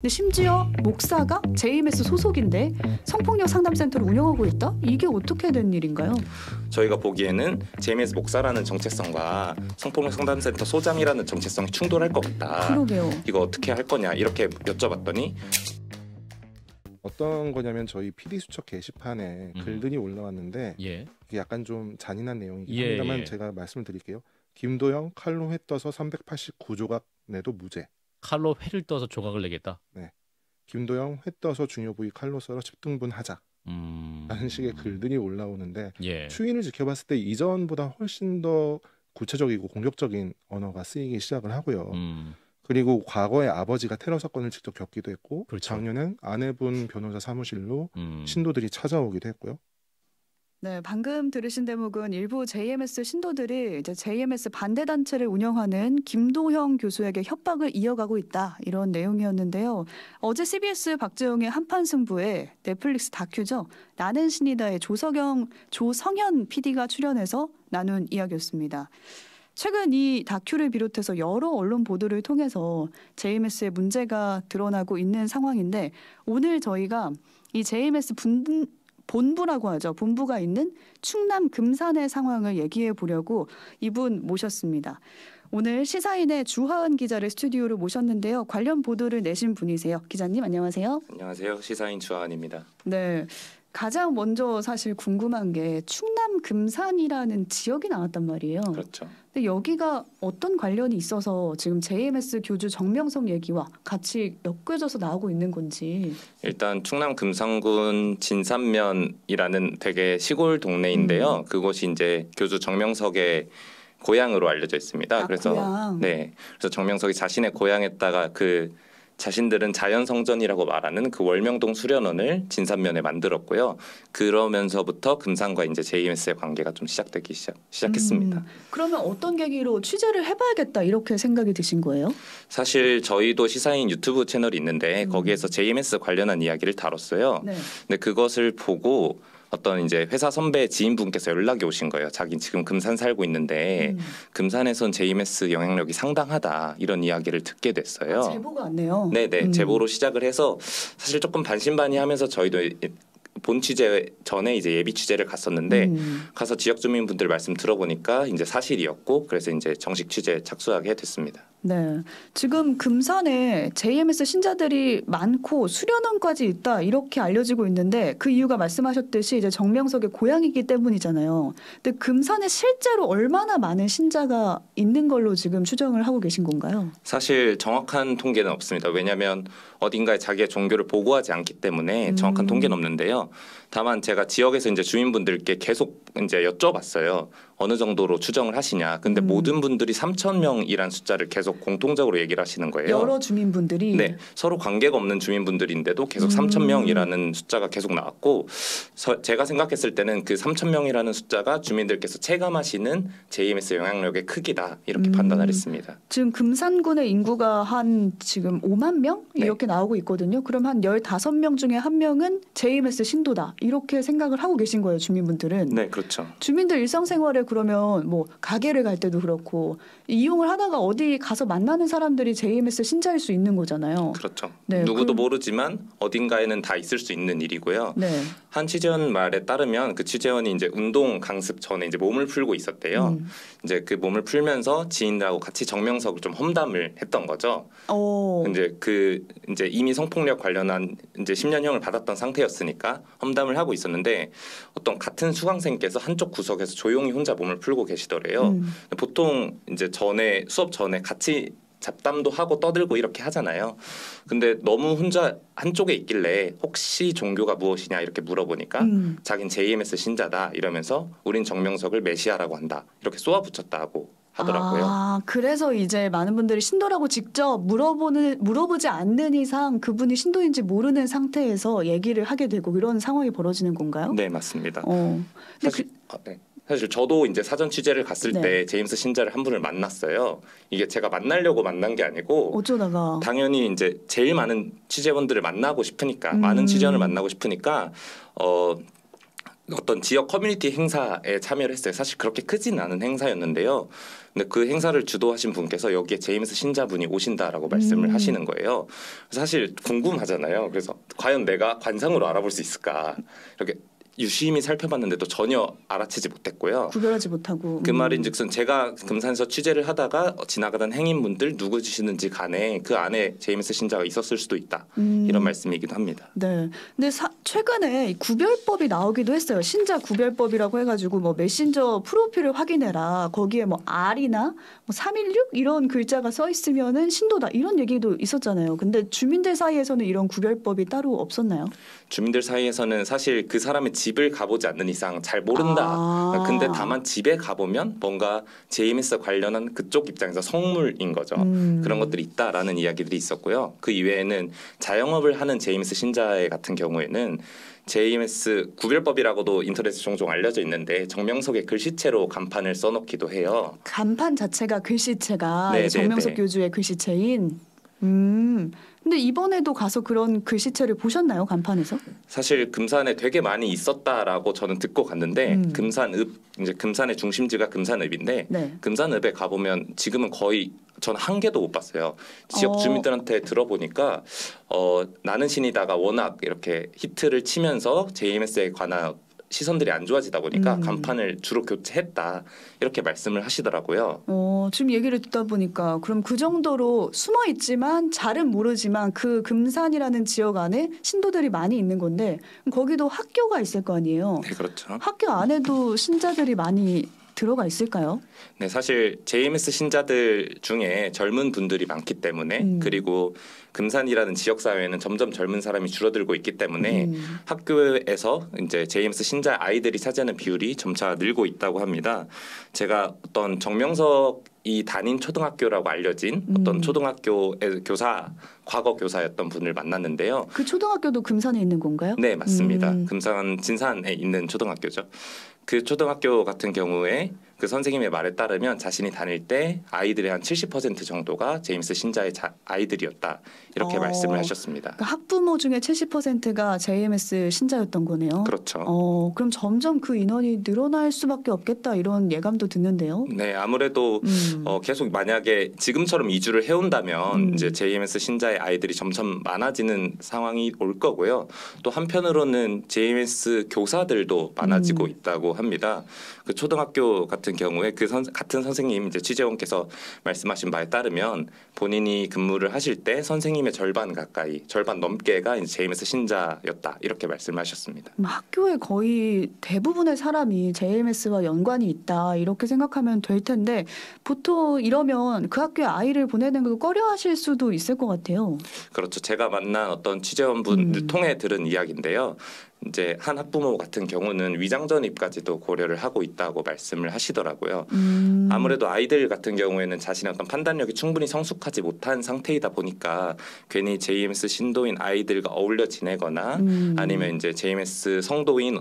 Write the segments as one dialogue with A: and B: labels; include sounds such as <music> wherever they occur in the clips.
A: 근데 심지어 목사가 JMS 소속인데 성폭력 상담센터를 운영하고 있다? 이게 어떻게 된 일인가요?
B: 저희가 보기에는 JMS 목사라는 정체성과 성폭력 상담센터 소장이라는 정체성이 충돌할 것 같다. 그러게요. 이거 어떻게 할 거냐 이렇게 여쭤봤더니 어떤 거냐면 저희 PD 수첩 게시판에 음. 글들이 올라왔는데 예. 이게 약간 좀 잔인한 내용이긴 예, 합니다만 예. 제가 말씀을 드릴게요. 김도영 칼로 회 떠서 389조각 내도 무죄. 칼로 회를 떠서 조각을 내겠다. 네. 김도영 회 떠서 중요 부위 칼로 썰어 집0등분 하자. 음... 라는 식의 글들이 올라오는데 예. 추인을 지켜봤을 때 이전보다 훨씬 더 구체적이고 공격적인 언어가 쓰이기 시작을 하고요. 음... 그리고 과거에 아버지가 테러 사건을 직접 겪기도 했고 그렇죠. 작년엔 아내분 변호사 사무실로 음... 신도들이 찾아오기도 했고요.
A: 네, 방금 들으신 대목은 일부 JMS 신도들이 이제 JMS 반대 단체를 운영하는 김도형 교수에게 협박을 이어가고 있다 이런 내용이었는데요. 어제 CBS 박재용의 한판 승부에 넷플릭스 다큐죠. 나는 신이다의 조석영 조성현 PD가 출연해서 나눈 이야기였습니다. 최근 이 다큐를 비롯해서 여러 언론 보도를 통해서 JMS의 문제가 드러나고 있는 상황인데 오늘 저희가 이 JMS 분, 본부라고 하죠. 본부가 있는 충남 금산의 상황을 얘기해 보려고 이분 모셨습니다. 오늘 시사인의 주하은 기자를 스튜디오로 모셨는데요. 관련 보도를 내신 분이세요. 기자님 안녕하세요.
B: 안녕하세요. 시사인 주하은입니다.
A: 네. 가장 먼저 사실 궁금한 게 충남 금산이라는 지역이 나왔단 말이에요. 그렇죠. 근데 여기가 어떤 관련이 있어서 지금 JMS 교주 정명성 얘기와 같이 엮여져서 나오고 있는 건지.
B: 일단 충남 금산군 진산면이라는 되게 시골 동네인데요. 음. 그곳이 이제 교주 정명석의 고향으로 알려져 있습니다. 아, 그래서 고향. 네, 그래서 정명석이 자신의 고향에다가 그 자신들은 자연성전이라고 말하는 그 월명동 수련원을 진산면에 만들었고요. 그러면서부터 금산과 이제 JMS의 관계가 좀 시작되기 시작, 시작했습니다.
A: 음, 그러면 어떤 계기로 취재를 해봐야겠다 이렇게 생각이 드신 거예요?
B: 사실 저희도 시사인 유튜브 채널이 있는데 음. 거기에서 JMS 관련한 이야기를 다뤘어요. 네. 근데 그것을 보고 어떤 이제 회사 선배 지인분께서 연락이 오신 거예요. 자기는 지금 금산 살고 있는데 음. 금산에선 JMS 영향력이 상당하다 이런 이야기를 듣게 됐어요. 아,
A: 제보가 왔네요. 네네 음. 제보로
B: 시작을 해서 사실 조금 반신반의하면서 저희도 본 취재 전에 이제 예비 취재를 갔었는데 음. 가서 지역 주민분들 말씀 들어보니까 이제 사실이었고 그래서 이제 정식 취재 착수하게 됐습니다.
A: 네. 지금 금산에 JMS 신자들이 많고 수련원까지 있다 이렇게 알려지고 있는데 그 이유가 말씀하셨듯이 이제 정명석의 고향이기 때문이잖아요. 근데 금산에 실제로 얼마나 많은 신자가 있는 걸로 지금 추정을 하고 계신 건가요?
B: 사실 정확한 통계는 없습니다. 왜냐하면 어딘가에 자기의 종교를 보고하지 않기 때문에 음. 정확한 음. 통계는 없는데요. 다만 제가 지역에서 이제 주민분들께 계속 이제 여쭤봤어요. 어느 정도로 추정을 하시냐. 근데 음. 모든 분들이 3천 명이란 숫자를 계속 계속 공통적으로 얘기를 하시는 거예요. 여러
A: 주민분들이 네,
B: 서로 관계가 없는 주민분들인데도 계속 음. 3천 명이라는 숫자가 계속 나왔고 서, 제가 생각했을 때는 그 3천 명이라는 숫자가 주민들께서 체감하시는 JMS 영향력의 크기다 이렇게 음. 판단을 했습니다.
A: 지금 금산군의 인구가 한 지금 5만 명 네. 이렇게 나오고 있거든요. 그럼 한 15명 중에 한 명은 JMS 신도다 이렇게 생각을 하고 계신 거예요 주민분들은. 네, 그렇죠. 주민들 일상생활에 그러면 뭐 가게를 갈 때도 그렇고 이용을 하다가 어디 가서 가서 만나는 사람들이 JMS 신자일 수 있는 거잖아요. 그렇죠. 네, 누구도
B: 그... 모르지만 어딘가에는 다 있을 수 있는 일이고요. 네. 한 취재원 말에 따르면 그 취재원이 이제 운동 강습 전에 이제 몸을 풀고 있었대요. 음. 이제 그 몸을 풀면서 지인들하고 같이 정명석을 좀 험담을 했던 거죠.
A: 오. 어.
B: 이제 그 이제 이미 성폭력 관련한 이제 10년형을 받았던 상태였으니까 험담을 하고 있었는데 어떤 같은 수강생께서 한쪽 구석에서 조용히 혼자 몸을 풀고 계시더래요. 음. 보통 이제 전에 수업 전에 같이 같이 잡담도 하고 떠들고 이렇게 하잖아요. 근데 너무 혼자 한쪽에 있길래 혹시 종교가 무엇이냐 이렇게 물어보니까 음. 자긴 JMS 신자다 이러면서 우린 정명석을 메시아라고 한다 이렇게 쏘아붙였다고 하더라고요.
A: 아, 그래서 이제 많은 분들이 신도라고 직접 물어보는 물어보지 않는 이상 그분이 신도인지 모르는 상태에서 얘기를 하게 되고 이런 상황이 벌어지는 건가요?
B: 네, 맞습니다. 어. 사실, 그, 아, 네. 사실 저도 이제 사전 취재를 갔을 네. 때 제임스 신자를 한 분을 만났어요. 이게 제가 만나려고 만난 게 아니고 어쩌다가 당연히 이제 제일 많은 취재원들을 만나고 싶으니까 음. 많은 취재원을 만나고 싶으니까 어 어떤 지역 커뮤니티 행사에 참여를 했어요. 사실 그렇게 크진 않은 행사였는데요. 근데 그 행사를 주도하신 분께서 여기에 제임스 신자분이 오신다라고 말씀을 음. 하시는 거예요. 사실 궁금하잖아요. 그래서 과연 내가 관상으로 알아볼 수 있을까? 이렇게 유심히 살펴봤는데도 전혀 알아채지 못했고요.
A: 구별하지 못하고 그
B: 말인즉슨 음. 제가 금산에서 취재를 하다가 지나가던 행인분들 누구시는지 간에 그 안에 제임스 신자가 있었을 수도 있다 음. 이런 말씀이기도 합니다.
A: 네, 근데 사, 최근에 구별법이 나오기도 했어요. 신자 구별법이라고 해가지고 뭐 메신저 프로필을 확인해라 거기에 뭐 R이나 뭐316 이런 글자가 써있으면 신도다 이런 얘기도 있었잖아요. 근데 주민들 사이에서는 이런 구별법이 따로 없었나요?
B: 주민들 사이에서는 사실 그 사람의 지 집을 가보지 않는 이상 잘 모른다. 아. 근데 다만 집에 가보면 뭔가 제임스 관련한 그쪽 입장에서 성물인 거죠. 음. 그런 것들이 있다라는 이야기들이 있었고요. 그 이외에는 자영업을 하는 제임스 신자의 같은 경우에는 JMS 구별법이라고도 인터넷에 종종 알려져 있는데 정명석의 글씨체로 간판을 써놓기도 해요.
A: 간판 자체가 글씨체가 네, 네 정명석 네, 네. 교주의 글씨체인. 음. 근데 이번에도 가서 그런 글씨체를 보셨나요? 간판에서?
B: 사실 금산에 되게 많이 있었다라고 저는 듣고 갔는데 음. 금산읍 이제 금산의 중심지가 금산읍인데 네. 금산읍에 가 보면 지금은 거의 전 한 개도 못 봤어요. 지역 어. 주민들한테 들어보니까 어 나는 신이다가 워낙 이렇게 히트를 치면서 JMS에 관한 시선들이 안 좋아지다 보니까 음. 간판을 주로 교체했다 이렇게 말씀을 하시더라고요.
A: 어, 지금 얘기를 듣다 보니까 그럼 그 정도로 숨어 있지만 잘은 모르지만 그 금산이라는 지역 안에 신도들이 많이 있는 건데 거기도 학교가 있을 거 아니에요. 네, 그렇죠. 학교 안에도 신자들이 많이 들어가 있을까요?
B: 네, 사실 JMS 신자들 중에 젊은 분들이 많기 때문에 음. 그리고 금산이라는 지역 사회에는 점점 젊은 사람이 줄어들고 있기 때문에 음. 학교에서 이제 JMS 신자 아이들이 차지하는 비율이 점차 늘고 있다고 합니다. 제가 어떤 정명석 이 단임 초등학교라고 알려진 음. 어떤 초등학교 교사 과거 교사였던 분을 만났는데요.
A: 그 초등학교도 금산에 있는 건가요? 네, 맞습니다. 음.
B: 금산 진산에 있는 초등학교죠. 그 초등학교 같은 경우에 그 선생님의 말에 따르면 자신이 다닐 때 아이들의 한 70% 정도가 제임스 신자의 자, 아이들이었다 이렇게 어, 말씀을 하셨습니다. 그러니까
A: 학부모 중에 70%가 제임스 신자였던 거네요. 그렇죠. 어, 그럼 점점 그 인원이 늘어날 수밖에 없겠다 이런 예감도 드는데요.
B: 네, 아무래도 음. 어, 계속 만약에 지금처럼 이주를 해온다면 음. 이제 JMS 신자의 아이들이 점점 많아지는 상황이 올 거고요. 또 한편으로는 제임스 교사들도 많아지고 음. 있다고 합니다. 그 초등학교 같은 같은 경우에 그 선, 같은 선생님 이제 취재원께서 말씀하신 바에 따르면 본인이 근무를 하실 때 선생님의 절반 가까이 절반 넘게가 이제 제임스 신자였다 이렇게 말씀하셨습니다.
A: 음, 학교에 거의 대부분의 사람이 JMS와 연관이 있다 이렇게 생각하면 될 텐데 보통 이러면 그 학교에 아이를 보내는 걸 꺼려하실 수도 있을 것 같아요.
B: 그렇죠. 제가 만난 어떤 취재원분 음. 통해 들은 이야기인데요. 이제 한 학부모 같은 경우는 위장전입까지도 고려를 하고 있다고 말씀을 하시더라고요. 음. 아무래도 아이들 같은 경우에는 자신의 어떤 판단력이 충분히 성숙하지 못한 상태이다 보니까 괜히 JMS 신도인 아이들과 어울려 지내거나 음. 아니면 이제 JMS 성도인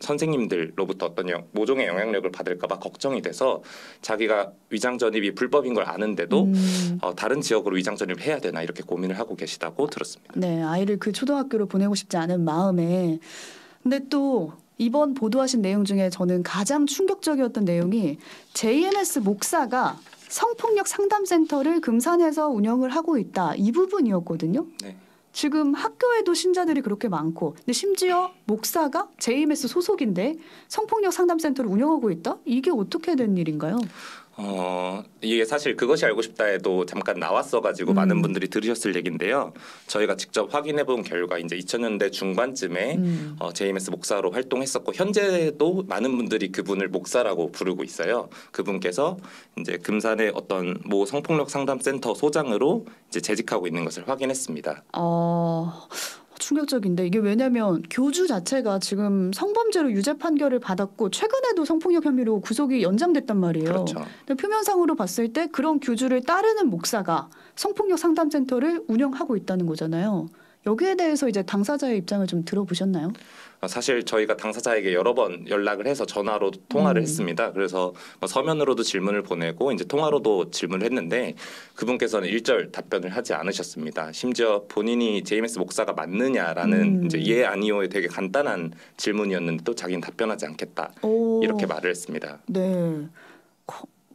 B: 선생님들로부터 어떤 영, 모종의 영향력을 받을까봐 걱정이 돼서 자기가 위장 전입이 불법인 걸 아는데도 음. 어, 다른 지역으로 위장 전입을 해야 되나 이렇게 고민을 하고 계시다고 들었습니다.
A: 네, 아이를 그 초등학교로 보내고 싶지 않은 마음에 근데 또 이번 보도하신 내용 중에 저는 가장 충격적이었던 내용이 JNS 목사가 성폭력 상담센터를 금산에서 운영을 하고 있다 이 부분이었거든요. 네. 지금 학교에도 신자들이 그렇게 많고 근데 심지어 목사가 JMS 소속인데 성폭력 상담센터를 운영하고 있다? 이게 어떻게 된 일인가요?
B: 어 이게 사실 그것이 알고 싶다에도 잠깐 나왔어가지고 음. 많은 분들이 들으셨을 얘긴데요. 저희가 직접 확인해본 결과 이제 2000년대 중반쯤에 음. 어, 제임스 목사로 활동했었고 현재도 많은 분들이 그분을 목사라고 부르고 있어요. 그분께서 이제 금산의 어떤 모 성폭력 상담센터 소장으로 이제 재직하고 있는 것을 확인했습니다.
A: 어... 충격적인데 이게 왜냐면 교주 자체가 지금 성범죄로 유죄 판결을 받았고 최근에도 성폭력 혐의로 구속이 연장됐단 말이에요. 그렇죠. 근데 표면상으로 봤을 때 그런 교주를 따르는 목사가 성폭력 상담센터를 운영하고 있다는 거잖아요. 여기에 대해서 이제 당사자의 입장을 좀 들어보셨나요?
B: 아, 사실 저희가 당사자에게 여러 번 연락을 해서 전화로 통화를 음. 했습니다. 그래서 뭐 서면으로도 질문을 보내고 이제 통화로도 질문을 했는데 그분께서는 일절 답변을 하지 않으셨습니다. 심지어 본인이 JMS 목사가 맞느냐라는 음. 이제 예 아니오의 되게 간단한 질문이었는데 또 자기는 답변하지 않겠다 오. 이렇게 말을 했습니다.
A: 네.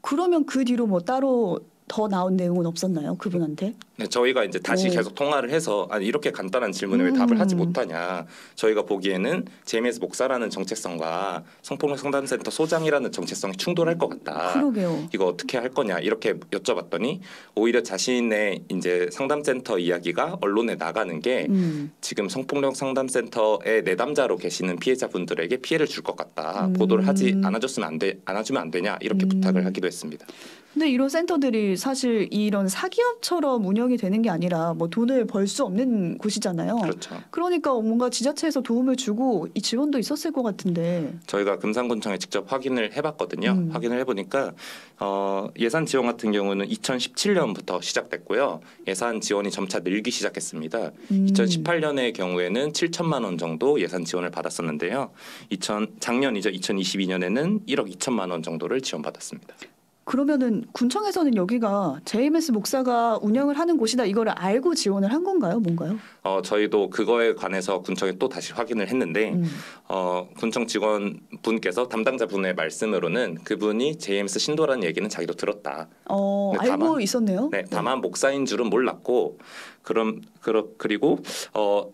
A: 그러면 그 뒤로 뭐 따로 더 나온 내용은 없었나요 그분한테?
B: 네, 저희가 이제 다시 네. 계속 통화를 해서 아니 이렇게 간단한 질문에 왜 답을 하지 음. 못하냐. 저희가 보기에는 제임스 목사라는 정체성과 성폭력 상담센터 소장이라는 정체성이 충돌할 것 같다. 그러게요. 이거 어떻게 할 거냐 이렇게 여쭤봤더니 오히려 자신의 이제 상담센터 이야기가 언론에 나가는 게 음. 지금 성폭력 상담센터의 내담자로 계시는 피해자분들에게 피해를 줄 것 같다. 음. 보도를 하지 음. 않아줬으면 안 돼, 안아주면 안 되냐 이렇게 음. 부탁을 하기도 했습니다.
A: 근데 이런 센터들이 사실 이런 사기업처럼 운영 운영이 되는 게 아니라 뭐 돈을 벌 수 없는 곳이잖아요. 그렇죠. 그러니까 뭔가 지자체에서 도움을 주고 이 지원도 있었을 것 같은데
B: 저희가 금산군청에 직접 확인을 해봤거든요. 음. 확인을 해보니까 어, 예산 지원 같은 경우는 2017년부터 시작됐고요. 예산 지원이 점차 늘기 시작했습니다. 음. 2018년의 경우에는 7천만 원 정도 예산 지원을 받았었는데요. 2000, 작년이죠. 2022년에는 1억 2천만 원 정도를 지원받았습니다.
A: 그러면은 군청에서는 여기가 JMS 목사가 운영을 하는 곳이다 이거를 알고 지원을 한 건가요, 뭔가요?
B: 어 저희도 그거에 관해서 군청에 또 다시 확인을 했는데 음. 어 군청 직원 분께서 담당자 분의 말씀으로는 그분이 JMS 신도라는 얘기는 자기도 들었다.
A: 어 알고 있었네요. 네, 네.
B: 다만 네. 목사인 줄은 몰랐고 그럼 그러, 그리고 어.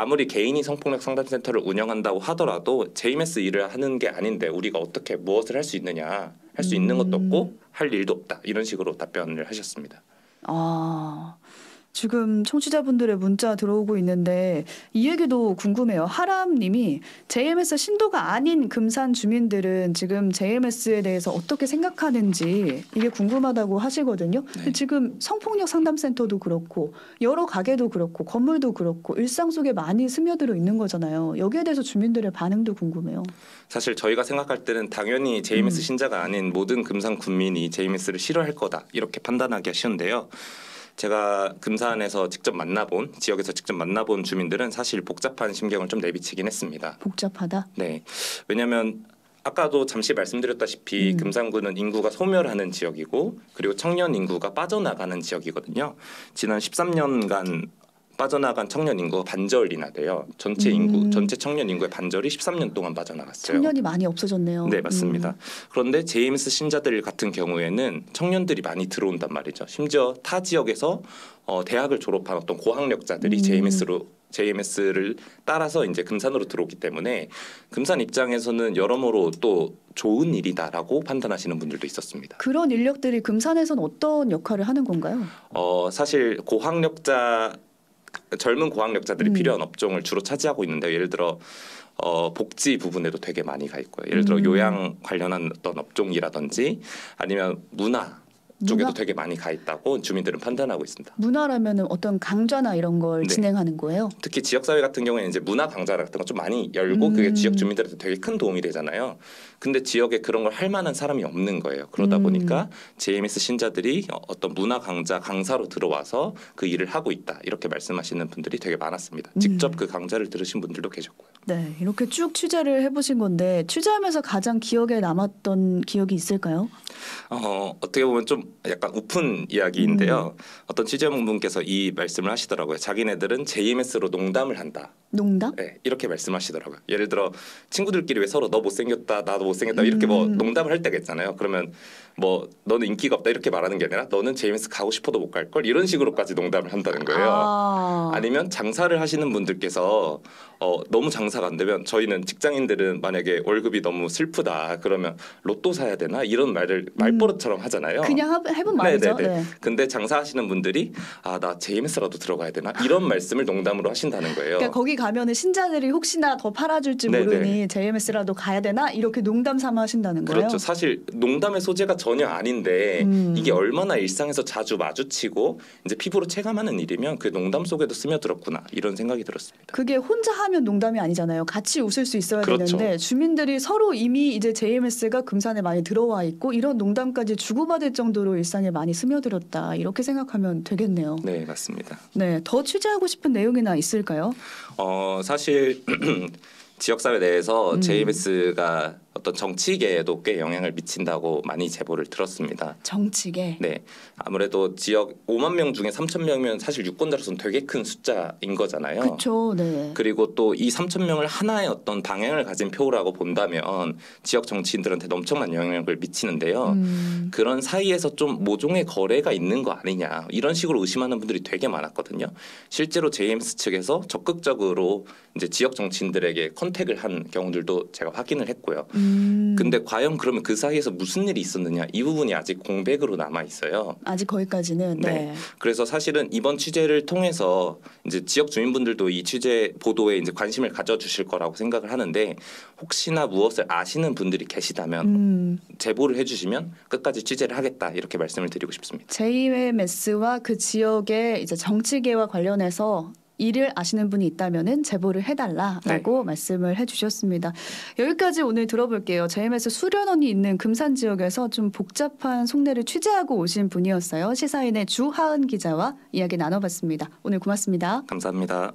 B: 아무리 개인이 성폭력 상담센터를 운영한다고 하더라도 JMS 일을 하는 게 아닌데 우리가 어떻게 무엇을 할 수 있느냐 할수 있는 것도 없고 할 일도 없다 이런 식으로 답변을 하셨습니다.
A: 아. 어... 지금 청취자분들의 문자 들어오고 있는데 이 얘기도 궁금해요. 하람님이 JMS 신도가 아닌 금산 주민들은 지금 JMS에 대해서 어떻게 생각하는지 이게 궁금하다고 하시거든요. 네. 지금 성폭력 상담센터도 그렇고 여러 가게도 그렇고 건물도 그렇고 일상 속에 많이 스며들어 있는 거잖아요. 여기에 대해서 주민들의 반응도 궁금해요.
B: 사실 저희가 생각할 때는 당연히 JMS 음. 신자가 아닌 모든 금산 군민이 JMS를 싫어할 거다 이렇게 판단하기 쉬운데요. 제가 금산에서 직접 만나본 지역에서 직접 만나본 주민들은 사실 복잡한 심경을 좀 내비치긴 했습니다.
A: 복잡하다? 네.
B: 왜냐하면 아까도 잠시 말씀드렸다시피 음. 금산구는 인구가 소멸하는 지역이고 그리고 청년 인구가 빠져나가는 지역이거든요. 지난 13년간 빠져나간 청년 인구 반절이나 돼요. 전체 인구 음. 전체 청년 인구의 반절이 13년 동안 빠져나갔어요. 청년이
A: 많이 없어졌네요. 네 맞습니다.
B: 음. 그런데 제임스 신자들 같은 경우에는 청년들이 많이 들어온단 말이죠. 심지어 타 지역에서 어, 대학을 졸업한 어떤 고학력자들이 음. JMS로 JMS를 따라서 이제 금산으로 들어오기 때문에 금산 입장에서는 여러모로 또 좋은 일이다라고 판단하시는 분들도 있었습니다.
A: 그런 인력들이 금산에선 어떤 역할을 하는 건가요?
B: 어 사실 고학력자 젊은 고학력자들이 음. 필요한 업종을 주로 차지하고 있는데 예를 들어 어, 복지 부분에도 되게 많이 가 있고요. 예를 들어 음. 요양 관련한 어떤 업종이라든지 아니면 문화 쪽에도 문화? 되게 많이 가 있다고 주민들은 판단하고 있습니다.
A: 문화라면 어떤 강좌나 이런 걸 네. 진행하는 거예요?
B: 특히 지역 사회 같은 경우에는 이제 문화 강좌 같은 거좀 많이 열고 음. 그게 지역 음. 주민들한테 되게 큰 도움이 되잖아요. 근데 지역에 그런 걸 할 만한 사람이 없는 거예요. 그러다 음. 보니까 JMS 신자들이 어떤 문화 강좌 강사로 들어와서 그 일을 하고 있다 이렇게 말씀하시는 분들이 되게 많았습니다. 음. 직접 그 강좌를 들으신 분들도 계셨고요.
A: 네, 이렇게 쭉 취재를 해보신 건데 취재하면서 가장 기억에 남았던 기억이 있을까요?
B: 어, 어떻게 보면 좀 약간 오픈 이야기인데요. 음. 어떤 취재원 분께서 이 말씀을 하시더라고요. 자기네들은 JMS로 농담을 한다.
A: 농담? 네,
B: 이렇게 말씀하시더라고요. 예를 들어 친구들끼리 왜 서로 너 못생겼다, 나도 못생겼다 이렇게 뭐 음. 농담을 할 때가 있잖아요. 그러면 뭐 너는 인기가 없다 이렇게 말하는 게 아니라 너는 제임스 가고 싶어도 못 갈걸 이런 식으로까지 농담을 한다는 거예요.
A: 아.
B: 아니면 장사를 하시는 분들께서 어, 너무 장사가 안 되면 저희는 직장인들은 만약에 월급이 너무 슬프다 그러면 로또 사야 되나 이런 말을 음. 말버릇처럼 하잖아요.
A: 그냥 해본 말이죠. 네네네. 네.
B: 근데 장사하시는 분들이 아 나 제임스라도 들어가야 되나 이런 <laughs> 말씀을 농담으로 하신다는 거예요. 그러니까 거기
A: 가면은 신자들이 혹시나 더 팔아줄지 네네. 모르니 JMS라도 가야 되나 이렇게 농담 삼아 하신다는 거예요. 그렇죠.
B: 사실 농담의 소재가 전혀 아닌데 음. 이게 얼마나 일상에서 자주 마주치고 이제 피부로 체감하는 일이면 그 농담 속에도 스며들었구나 이런 생각이 들었습니다.
A: 그게 혼자 하면 농담이 아니잖아요. 같이 웃을 수 있어야 그렇죠. 되는데 주민들이 서로 이미 이제 JMS가 금산에 많이 들어와 있고 이런 농담까지 주고받을 정도로 일상에 많이 스며들었다 이렇게 생각하면 되겠네요. 네 맞습니다. 네더 취재하고 싶은 내용이나 있을까요?
B: 어, 어, 사실 <clears throat> 지역사회 내에서 음. JMS가 어떤 정치계에도 꽤 영향을 미친다고 많이 제보를 들었습니다.
A: 정치계.
B: 네, 아무래도 지역 5만 명 중에 3천 명이면 사실 유권자로서는 되게 큰 숫자인 거잖아요. 그렇죠. 네. 그리고 또 이 3천 명을 하나의 어떤 방향을 가진 표라고 본다면 지역 정치인들한테 엄청난 영향을 미치는데요. 음. 그런 사이에서 좀 모종의 거래가 있는 거 아니냐 이런 식으로 의심하는 분들이 되게 많았거든요. 실제로 제임스 측에서 적극적으로 이제 지역 정치인들에게 컨택을 한 경우들도 제가 확인을 했고요. 음. 음. 근데 과연 그러면 그 사이에서 무슨 일이 있었느냐 이 부분이 아직 공백으로 남아 있어요.
A: 아직 거기까지는 네. 네.
B: 그래서 사실은 이번 취재를 통해서 이제 지역 주민분들도 이 취재 보도에 이제 관심을 가져주실 거라고 생각을 하는데 혹시나 무엇을 아시는 분들이 계시다면 음. 제보를 해주시면 끝까지 취재를 하겠다 이렇게 말씀을 드리고 싶습니다.
A: 제 j m 스 와그 지역의 이제 정치계와 관련해서 일을 아시는 분이 있다면은 제보를 해달라라고 네. 말씀을 해주셨습니다. 여기까지 오늘 들어볼게요. JMS 수련원이 있는 금산 지역에서 좀 복잡한 속내를 취재하고 오신 분이었어요. 시사인의 주하은 기자와 이야기 나눠봤습니다. 오늘 고맙습니다. 감사합니다.